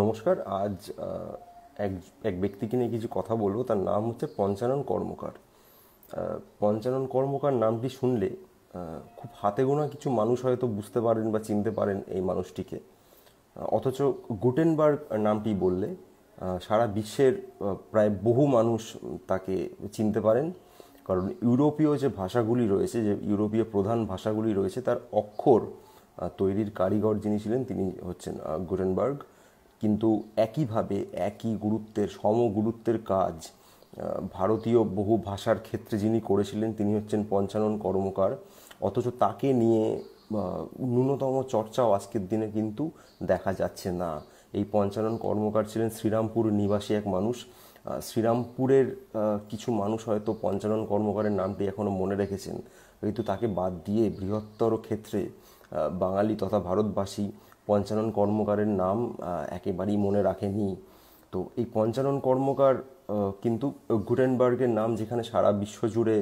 নমস্কার আজ এক এক ব্যক্তিকে নিয়ে কিছু কথা বলবো তার নাম হচ্ছে পঞ্চানন কর্মকার পঞ্চানন কর্মকার নামটি শুনলে খুব হাতে গোনা কিছু মানুষ হয়তো বুঝতে পারেন বা চিনতে পারেন এই মানুষটিকে অথচ গুটেনবার্গ নামটি বললে সারা বিশ্বের প্রায় বহু মানুষ তাকে চিনতে পারেন কারণ ইউরোপীয় যে ভাষাগুলি রয়েছে যে ইউরোপীয় প্রধান ভাষাগুলি রয়েছে তার অক্ষর তৈরির কারিগর যিনি ছিলেন তিনি হচ্ছেন গুটেনবার্গ কিন্তু একইভাবে একই গুরুত্বের সমগুরুত্বের কাজ ভারতীয় বহু ভাষার ক্ষেত্রে যিনি করেছিলেন তিনি হচ্ছেন পঞ্চানন কর্মকার অথচ তাকে নিয়ে ন্যূনতম চর্চাও আজকের দিনে কিন্তু দেখা যাচ্ছে না এই পঞ্চানন কর্মকার ছিলেন শ্রীরামপুর নিবাসী এক মানুষ শ্রীরামপুরের কিছু মানুষ হয়তো পঞ্চানন কর্মকারের নামটি এখনও মনে রেখেছেন কিন্তু তাকে বাদ দিয়ে বৃহত্তর ক্ষেত্রে বাঙালি তথা ভারতবাসী পঞ্চানন কর্মকারের নাম একেবারেই মনে রাখেনি তো এই পঞ্চানন কর্মকার কিন্তু গুটেনবার্গের নাম যেখানে সারা বিশ্ব জুড়ে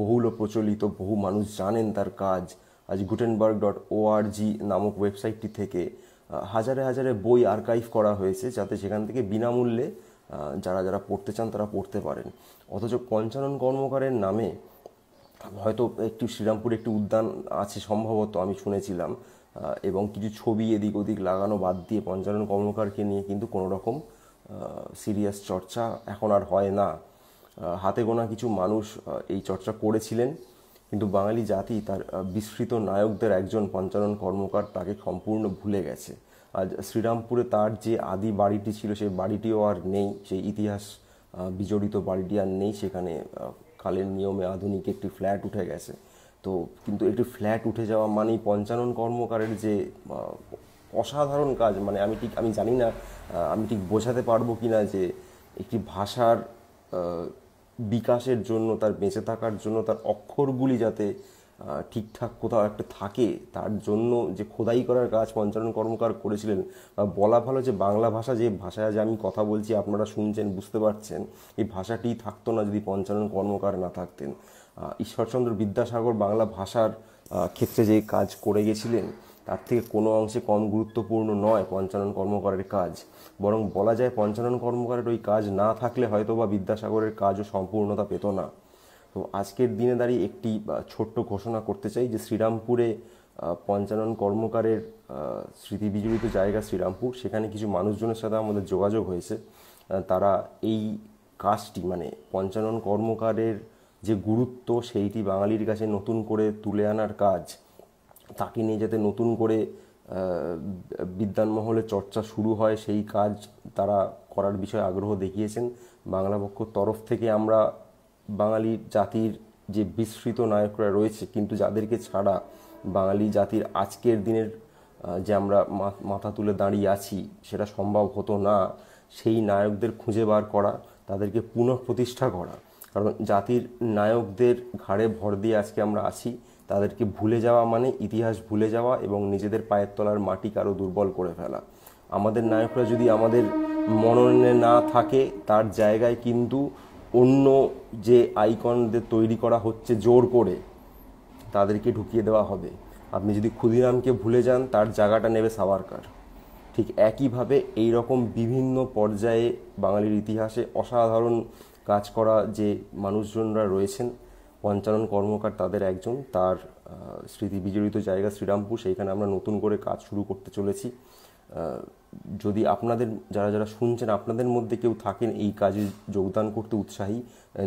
বহুল প্রচলিত বহু মানুষ জানেন তার কাজ আজ গুটেনবার্গ ডট ওআরজি নামক ওয়েবসাইটটি থেকে হাজারে হাজারে বই আর্কাইভ করা হয়েছে যাতে সেখান থেকে বিনামূল্যে যারা যারা পড়তে চান তারা পড়তে পারেন অথচ পঞ্চানন কর্মকারের নামে হয়তো একটু শ্রীরামপুরে একটি উদ্যান আছে সম্ভবত আমি শুনেছিলাম এবং কিছু ছবি এদিক ওদিক লাগানো বাদ দিয়ে পঞ্চানন কর্মকারকে নিয়ে কিন্তু কোনো রকম সিরিয়াস চর্চা এখন আর হয় না হাতে গোনা কিছু মানুষ এই চর্চা করেছিলেন কিন্তু বাঙালি জাতি তার বিস্মৃত নায়কদের একজন পঞ্চানন কর্মকার তাকে সম্পূর্ণ ভুলে গেছে আর শ্রীরামপুরে তার যে আদি বাড়িটি ছিল সেই বাড়িটিও আর নেই সেই ইতিহাস বিজড়িত বাড়িটি আর নেই সেখানে কালের নিয়মে আধুনিক একটি ফ্ল্যাট উঠে গেছে তো কিন্তু একটি ফ্ল্যাট উঠে যাওয়া মানেই পঞ্চানন কর্মকারের যে অসাধারণ কাজ মানে আমি ঠিক আমি জানি না আমি ঠিক বোঝাতে পারবো কি না যে একটি ভাষার বিকাশের জন্য তার বেঁচে থাকার জন্য তার অক্ষরগুলি যাতে ঠিকঠাক কোথাও একটা থাকে তার জন্য যে খোদাই করার কাজ পঞ্চানন কর্মকার করেছিলেন বা বলা ভালো যে বাংলা ভাষা যে ভাষায় আজ আমি কথা বলছি আপনারা শুনছেন বুঝতে পারছেন এই ভাষাটি থাকতো না যদি পঞ্চানন কর্মকার না থাকতেন ঈশ্বরচন্দ্র বিদ্যাসাগর বাংলা ভাষার ক্ষেত্রে যে কাজ করে গেছিলেন তার থেকে কোনো অংশে কম গুরুত্বপূর্ণ নয় পঞ্চানন কর্মকারের কাজ বরং বলা যায় পঞ্চানন কর্মকারের ওই কাজ না থাকলে হয়তো বা বিদ্যাসাগরের কাজও সম্পূর্ণতা পেত না তো আজকের দিনে দাঁড়িয়ে একটি ছোট্ট ঘোষণা করতে চাই যে শ্রীরামপুরে পঞ্চানন কর্মকারের স্মৃতি বিজড়িত জায়গা শ্রীরামপুর সেখানে কিছু মানুষজনের সাথে আমাদের যোগাযোগ হয়েছে তারা এই কাজটি মানে পঞ্চানন কর্মকারের যে গুরুত্ব সেইটি বাঙালির কাছে নতুন করে তুলে আনার কাজ তাকে নিয়ে যাতে নতুন করে বিদ্যান মহলে চর্চা শুরু হয় সেই কাজ তারা করার বিষয়ে আগ্রহ দেখিয়েছেন বাংলা পক্ষর তরফ থেকে আমরা বাঙালি জাতির যে বিস্তৃত নায়করা রয়েছে কিন্তু যাদেরকে ছাড়া বাঙালি জাতির আজকের দিনের যে আমরা মাথা তুলে দাঁড়িয়ে আছি সেটা সম্ভব হতো না সেই নায়কদের খুঁজে বার করা তাদেরকে পুনঃপ্রতিষ্ঠা করা কারণ জাতির নায়কদের ঘাড়ে ভর দিয়ে আজকে আমরা আছি তাদেরকে ভুলে যাওয়া মানে ইতিহাস ভুলে যাওয়া এবং নিজেদের পায়ের তলার মাটি কারো দুর্বল করে ফেলা আমাদের নায়করা যদি আমাদের মননে না থাকে তার জায়গায় কিন্তু অন্য যে আইকনদের তৈরি করা হচ্ছে জোর করে তাদেরকে ঢুকিয়ে দেওয়া হবে আপনি যদি ক্ষুদিরামকে ভুলে যান তার জায়গাটা নেবে সাওয়ারকার ঠিক একইভাবে এই রকম বিভিন্ন পর্যায়ে বাঙালির ইতিহাসে অসাধারণ কাজ করা যে মানুষজনরা রয়েছেন পঞ্চানন কর্মকার তাদের একজন তার স্মৃতি বিজড়িত জায়গা শ্রীরামপুর সেইখানে আমরা নতুন করে কাজ শুরু করতে চলেছি যদি আপনাদের যারা যারা শুনছেন আপনাদের মধ্যে কেউ থাকেন এই কাজে যোগদান করতে উৎসাহী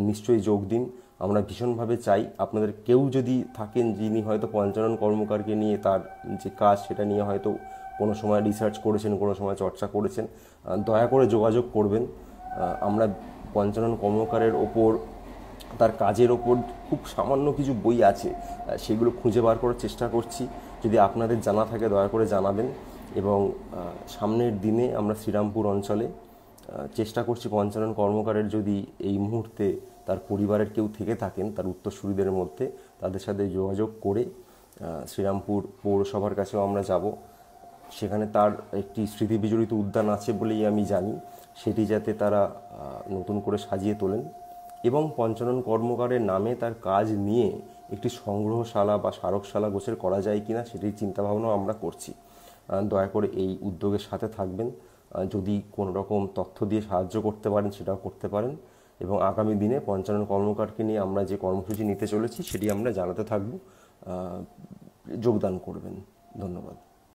নিশ্চয়ই যোগ দিন আমরা ভীষণভাবে চাই আপনাদের কেউ যদি থাকেন যিনি হয়তো পঞ্চানন কর্মকারকে নিয়ে তার যে কাজ সেটা নিয়ে হয়তো কোনো সময় রিসার্চ করেছেন কোনো সময় চর্চা করেছেন দয়া করে যোগাযোগ করবেন আমরা পঞ্চানন কর্মকারের ওপর তার কাজের ওপর খুব সামান্য কিছু বই আছে সেগুলো খুঁজে বার করার চেষ্টা করছি যদি আপনাদের জানা থাকে দয়া করে জানাবেন এবং সামনের দিনে আমরা শ্রীরামপুর অঞ্চলে চেষ্টা করছি পঞ্চানন কর্মকারের যদি এই মুহূর্তে তার পরিবারের কেউ থেকে থাকেন তার উত্তরসূরিদের মধ্যে তাদের সাথে যোগাযোগ করে শ্রীরামপুর পৌরসভার কাছেও আমরা যাব সেখানে তার একটি স্মৃতি বিজড়িত উদ্যান আছে বলেই আমি জানি সেটি যাতে তারা নতুন করে সাজিয়ে তোলেন এবং পঞ্চানন কর্মকারের নামে তার কাজ নিয়ে একটি সংগ্রহশালা বা স্মারকশালা গোছের করা যায় কিনা সেটির চিন্তাভাবনাও আমরা করছি দয়া করে এই উদ্যোগের সাথে থাকবেন যদি কোনো রকম তথ্য দিয়ে সাহায্য করতে পারেন সেটাও করতে পারেন এবং আগামী দিনে পঞ্চানন কর্মকারকে নিয়ে আমরা যে কর্মসূচি নিতে চলেছি সেটি আমরা জানাতে থাকব যোগদান করবেন ধন্যবাদ